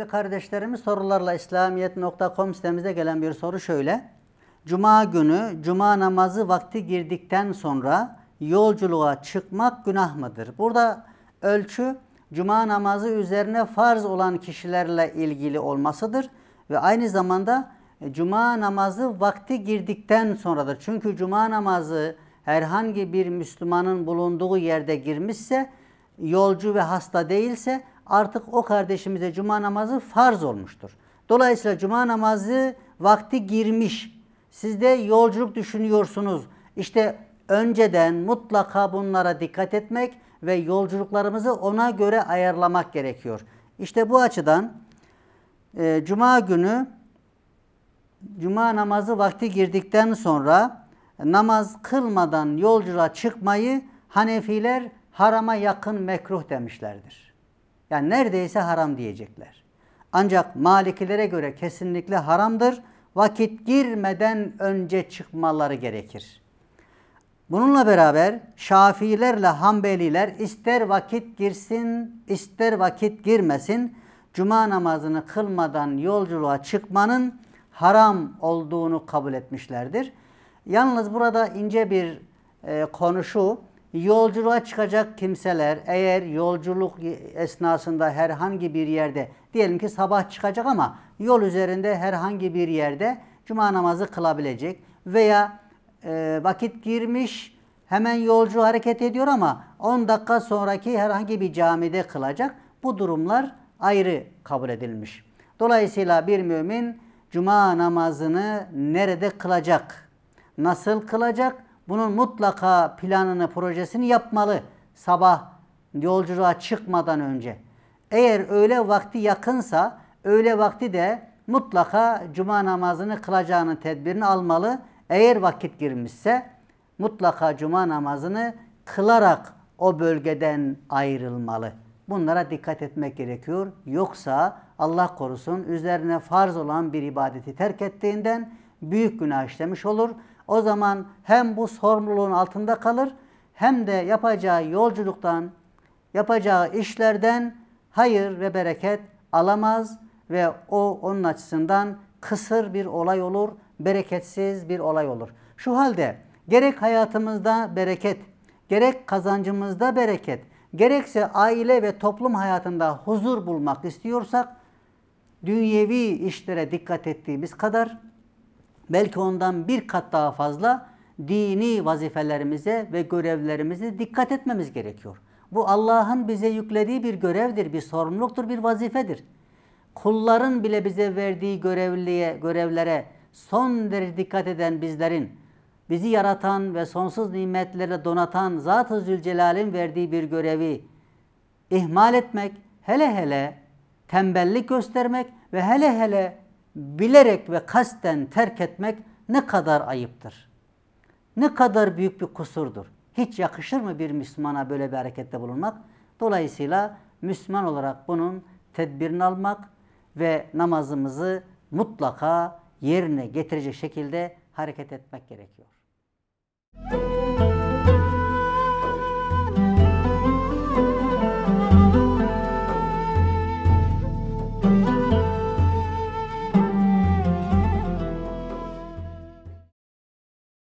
Değerli kardeşlerim sorularla İslamiyet.com sitemize gelen bir soru şöyle. Cuma günü cuma namazı vakti girdikten sonra yolculuğa çıkmak günah mıdır? Burada ölçü cuma namazı üzerine farz olan kişilerle ilgili olmasıdır ve aynı zamanda e, cuma namazı vakti girdikten sonradır. Çünkü cuma namazı herhangi bir Müslümanın bulunduğu yerde girmişse, yolcu ve hasta değilse artık o kardeşimize cuma namazı farz olmuştur. Dolayısıyla cuma namazı vakti girmiş. Siz de yolculuk düşünüyorsunuz. İşte önceden mutlaka bunlara dikkat etmek ve yolculuklarımızı ona göre ayarlamak gerekiyor. İşte bu açıdan e, cuma günü cuma namazı vakti girdikten sonra namaz kılmadan yolculuğa çıkmayı Hanefiler harama yakın mekruh demişlerdir. Yani neredeyse haram diyecekler. Ancak malikilere göre kesinlikle haramdır. Vakit girmeden önce çıkmaları gerekir. Bununla beraber Şafiilerle Hanbeliler ister vakit girsin ister vakit girmesin cuma namazını kılmadan yolculuğa çıkmanın haram olduğunu kabul etmişlerdir. Yalnız burada ince bir e, konu şu. Yolculuğa çıkacak kimseler eğer yolculuk esnasında herhangi bir yerde diyelim ki sabah çıkacak ama yol üzerinde herhangi bir yerde cuma namazı kılabilecek veya e, vakit girmiş hemen yolcu hareket ediyor ama 10 dakika sonraki herhangi bir camide kılacak. Bu durumlar ayrı kabul edilmiş. Dolayısıyla bir mümin cuma namazını nerede kılacak? Nasıl kılacak? Bunun mutlaka planını, projesini yapmalı sabah yolculuğa çıkmadan önce. Eğer öğle vakti yakınsa öğle vakti de mutlaka cuma namazını kılacağının tedbirini almalı. Eğer vakit girmişse mutlaka cuma namazını kılarak o bölgeden ayrılmalı. Bunlara dikkat etmek gerekiyor. Yoksa Allah korusun üzerine farz olan bir ibadeti terk ettiğinden büyük günah işlemiş olur. O zaman hem bu sorumluluğun altında kalır hem de yapacağı yolculuktan, yapacağı işlerden hayır ve bereket alamaz ve o onun açısından kısır bir olay olur, bereketsiz bir olay olur. Şu halde gerek hayatımızda bereket, gerek kazancımızda bereket, gerekse aile ve toplum hayatında huzur bulmak istiyorsak dünyevi işlere dikkat ettiğimiz kadar belki ondan bir kat daha fazla dini vazifelerimize ve görevlerimize dikkat etmemiz gerekiyor. Bu Allah'ın bize yüklediği bir görevdir, bir sorumluluktur, bir vazifedir. Kulların bile bize verdiği görevliye, görevlere son derece dikkat eden bizlerin, bizi yaratan ve sonsuz nimetlere donatan Zat-ı Zülcelal'in verdiği bir görevi ihmal etmek, hele hele tembellik göstermek ve hele hele bilerek ve kasten terk etmek ne kadar ayıptır. Ne kadar büyük bir kusurdur. Hiç yakışır mı bir Müslümana böyle bir harekette bulunmak? Dolayısıyla Müslüman olarak bunun tedbirini almak ve namazımızı mutlaka yerine getirecek şekilde hareket etmek gerekiyor.